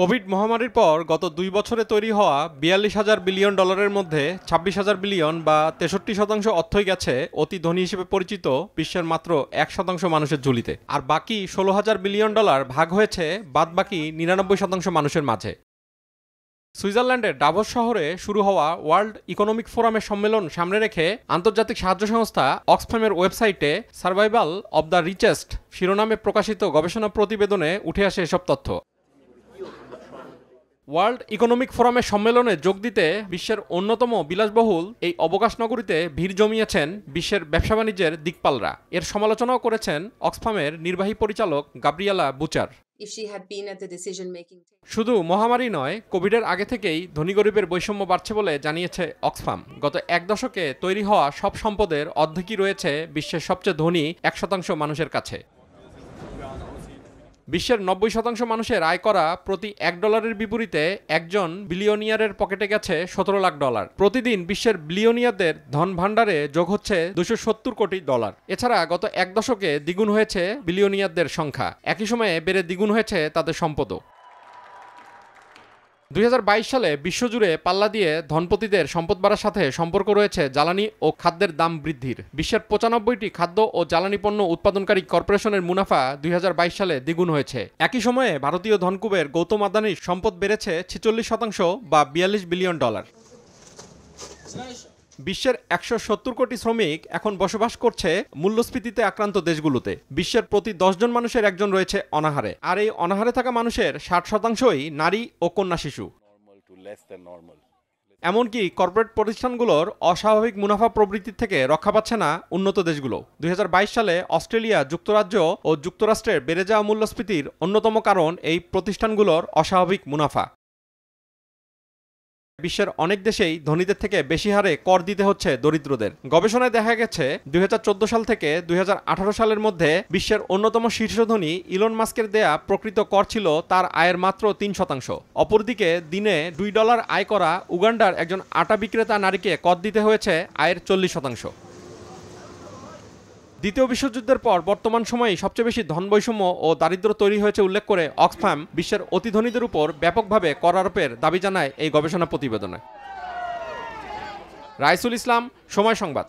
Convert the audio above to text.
Covid মহামারীর পর গত দুই বছরে তৈরি হওয়া বিয়াল্লিশ হাজার বিলিয়ন ডলারের মধ্যে ছাব্বিশ হাজার বিলিয়ন বা তেষট্টি শতাংশ অর্থই গেছে অতি ধনী হিসেবে পরিচিত বিশ্বের মাত্র এক শতাংশ মানুষের ঝুলিতে আর বাকি ষোলো হাজার বিলিয়ন ডলার ভাগ হয়েছে বাদ বাকি নিরানব্বই শতাংশ মানুষের মাঝে সুইজারল্যান্ডের ডাভস শহরে শুরু হওয়া ওয়ার্ল্ড ইকোনমিক ফোরামের সম্মেলন সামনে রেখে আন্তর্জাতিক সাহায্য সংস্থা অক্সফ্যামের ওয়েবসাইটে সার্ভাইভাল অব দ্য রিচেস্ট শিরোনামে প্রকাশিত গবেষণা প্রতিবেদনে উঠে আসে এসব তথ্য ওয়ার্ল্ড ইকোনমিক ফোরামের সম্মেলনে যোগ দিতে বিশ্বের অন্যতম বিলাসবহুল এই অবকাশ নগরীতে ভিড় জমিয়েছেন বিশ্বের ব্যবসা বাণিজ্যের দিকপালরা এর সমালোচনাও করেছেন অক্সফামের নির্বাহী পরিচালক গাবরিয়ালা বুচার শুধু মহামারী নয় কোভিডের আগে থেকেই ধনী গরিবের বৈষম্য বাড়ছে বলে জানিয়েছে অক্সফাম গত এক দশকে তৈরি হওয়া সব সম্পদের অর্ধেকই রয়েছে বিশ্বের সবচেয়ে ধনী এক শতাংশ মানুষের কাছে বিশ্বের নব্বই শতাংশ মানুষের আয় করা প্রতি এক ডলারের বিপরীতে একজন বিলিয়নিয়ারের পকেটে গেছে সতেরো লাখ ডলার প্রতিদিন বিশ্বের বিলিয়নিয়ারদের ধন ভাণ্ডারে যোগ হচ্ছে দুশো সত্তর কোটি ডলার এছাড়া গত এক দশকে দ্বিগুণ হয়েছে বিলিয়নিয়ারদের সংখ্যা একই সময়ে বেড়ে দ্বিগুণ হয়েছে তাদের সম্পদও দুই সালে বিশ্বজুড়ে পাল্লা দিয়ে ধনপতিদের সম্পদ বাড়ার সাথে সম্পর্ক রয়েছে জ্বালানি ও খাদ্যের দাম বৃদ্ধির বিশ্বের পঁচানব্বইটি খাদ্য ও জ্বালানি পণ্য উৎপাদনকারী কর্পোরেশনের মুনাফা দুই সালে দ্বিগুণ হয়েছে একই সময়ে ভারতীয় ধনকুবের গৌতম আদানির সম্পদ বেড়েছে ছেচল্লিশ শতাংশ বা বিয়াল্লিশ বিলিয়ন ডলার বিশ্বের একশো সত্তর কোটি শ্রমিক এখন বসবাস করছে মূল্যস্ফীতিতে আক্রান্ত দেশগুলোতে বিশ্বের প্রতি দশজন মানুষের একজন রয়েছে অনাহারে আর এই অনাহারে থাকা মানুষের ষাট শতাংশই নারী ও কন্যা শিশু এমনকি কর্পোরেট প্রতিষ্ঠানগুলোর অস্বাভাবিক মুনাফা প্রবৃত্তি থেকে রক্ষা পাচ্ছে না উন্নত দেশগুলো দুই সালে অস্ট্রেলিয়া যুক্তরাজ্য ও যুক্তরাষ্ট্রের বেড়ে যাওয়া মূল্যস্ফীতির অন্যতম কারণ এই প্রতিষ্ঠানগুলোর অস্বাভাবিক মুনাফা বিশ্বের অনেক দেশেই ধনীদের থেকে বেশি হারে কর দিতে হচ্ছে দরিদ্রদের গবেষণায় দেখা গেছে দুই সাল থেকে দুই সালের মধ্যে বিশ্বের অন্যতম শীর্ষ ধনী ইলন মাস্কের দেয়া প্রকৃত কর ছিল তার আয়ের মাত্র তিন শতাংশ অপরদিকে দিনে দুই ডলার আয় করা উগান্ডার একজন আটা বিক্রেতা নারীকে কর দিতে হয়েছে আয়ের চল্লিশ শতাংশ দ্বিতীয় বিশ্বযুদ্ধের পর বর্তমান সময়ে সবচেয়ে বেশি ধনবৈষম্য ও দারিদ্র তৈরি হয়েছে উল্লেখ করে অক্সফ্যাম বিশ্বের অতিধনীদের উপর ব্যাপকভাবে কর আরোপের দাবি জানায় এই গবেষণা প্রতিবেদনে রাইসুল ইসলাম সময় সংবাদ